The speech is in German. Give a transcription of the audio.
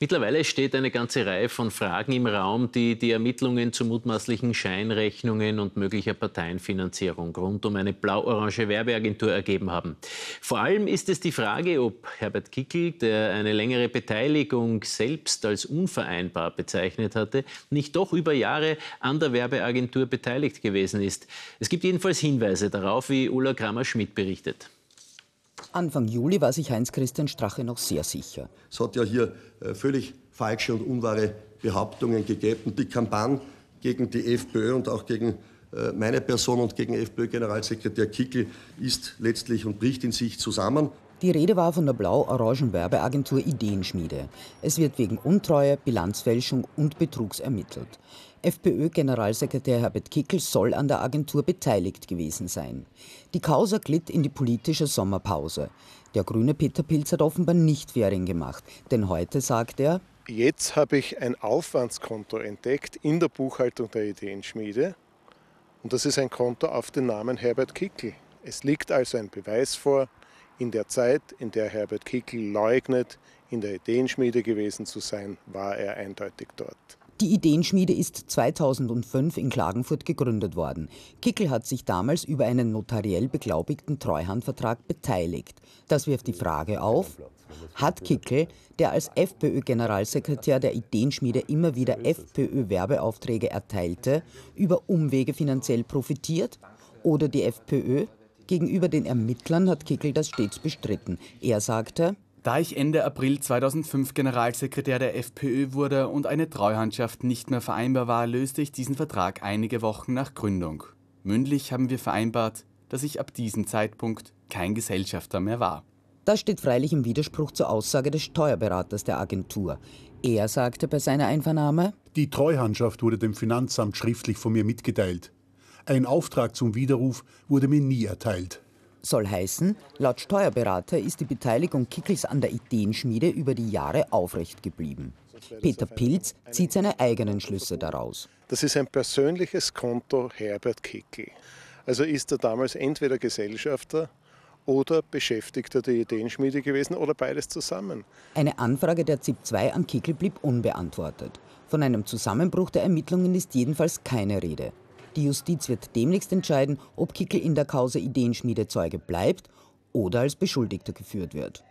Mittlerweile steht eine ganze Reihe von Fragen im Raum, die die Ermittlungen zu mutmaßlichen Scheinrechnungen und möglicher Parteienfinanzierung rund um eine blau-orange Werbeagentur ergeben haben. Vor allem ist es die Frage, ob Herbert Kickel, der eine längere Beteiligung selbst als unvereinbar bezeichnet hatte, nicht doch über Jahre an der Werbeagentur beteiligt gewesen ist. Es gibt jedenfalls Hinweise darauf, wie Ulla Kramer-Schmidt berichtet. Anfang Juli war sich Heinz-Christian Strache noch sehr sicher. Es hat ja hier äh, völlig falsche und unwahre Behauptungen gegeben. Die Kampagne gegen die FPÖ und auch gegen äh, meine Person und gegen FPÖ-Generalsekretär Kickel ist letztlich und bricht in sich zusammen. Die Rede war von der blau-orangen Werbeagentur Ideenschmiede. Es wird wegen Untreue, Bilanzfälschung und Betrugs ermittelt. FPÖ-Generalsekretär Herbert Kickel soll an der Agentur beteiligt gewesen sein. Die Causa glitt in die politische Sommerpause. Der grüne Peter Pilz hat offenbar nicht Währing gemacht, denn heute sagt er, Jetzt habe ich ein Aufwandskonto entdeckt in der Buchhaltung der Ideenschmiede und das ist ein Konto auf den Namen Herbert Kickel. Es liegt also ein Beweis vor, in der Zeit, in der Herbert Kickel leugnet, in der Ideenschmiede gewesen zu sein, war er eindeutig dort. Die Ideenschmiede ist 2005 in Klagenfurt gegründet worden. Kickel hat sich damals über einen notariell beglaubigten Treuhandvertrag beteiligt. Das wirft die Frage auf, hat Kickel, der als FPÖ-Generalsekretär der Ideenschmiede immer wieder FPÖ-Werbeaufträge erteilte, über Umwege finanziell profitiert? Oder die FPÖ? Gegenüber den Ermittlern hat Kickel das stets bestritten. Er sagte, da ich Ende April 2005 Generalsekretär der FPÖ wurde und eine Treuhandschaft nicht mehr vereinbar war, löste ich diesen Vertrag einige Wochen nach Gründung. Mündlich haben wir vereinbart, dass ich ab diesem Zeitpunkt kein Gesellschafter mehr war. Das steht freilich im Widerspruch zur Aussage des Steuerberaters der Agentur. Er sagte bei seiner Einvernahme, die Treuhandschaft wurde dem Finanzamt schriftlich von mir mitgeteilt. Ein Auftrag zum Widerruf wurde mir nie erteilt. Soll heißen, laut Steuerberater ist die Beteiligung Kickels an der Ideenschmiede über die Jahre aufrecht geblieben. Peter Pilz zieht seine eigenen Schlüsse daraus. Das ist ein persönliches Konto Herbert Kickel. Also ist er damals entweder Gesellschafter oder Beschäftigter der Ideenschmiede gewesen oder beides zusammen. Eine Anfrage der ZIP 2 an Kickel blieb unbeantwortet. Von einem Zusammenbruch der Ermittlungen ist jedenfalls keine Rede. Die Justiz wird demnächst entscheiden, ob Kickel in der Causa Ideenschmiede Zeuge bleibt oder als Beschuldigter geführt wird.